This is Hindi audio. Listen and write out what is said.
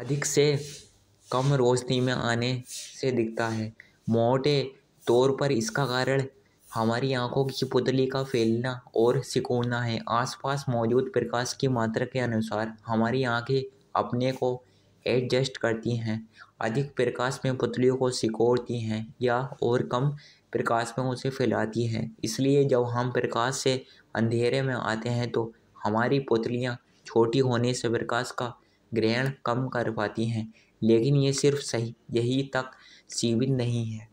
अधिक से कम रोशनी में आने से दिखता है मोटे तौर पर इसका कारण हमारी आंखों की पुतली का फैलना और सिकुड़ना है आसपास मौजूद प्रकाश की मात्रा के अनुसार हमारी आंखें अपने को एडजस्ट करती हैं अधिक प्रकाश में पुतलियों को सिकोड़ती हैं या और कम प्रकाश में उसे फैलाती हैं इसलिए जब हम प्रकाश से अंधेरे में आते हैं तो हमारी पुतलियाँ छोटी होने से प्रकाश का ग्रहण कम कर पाती हैं लेकिन ये सिर्फ सही यही तक सीमित नहीं है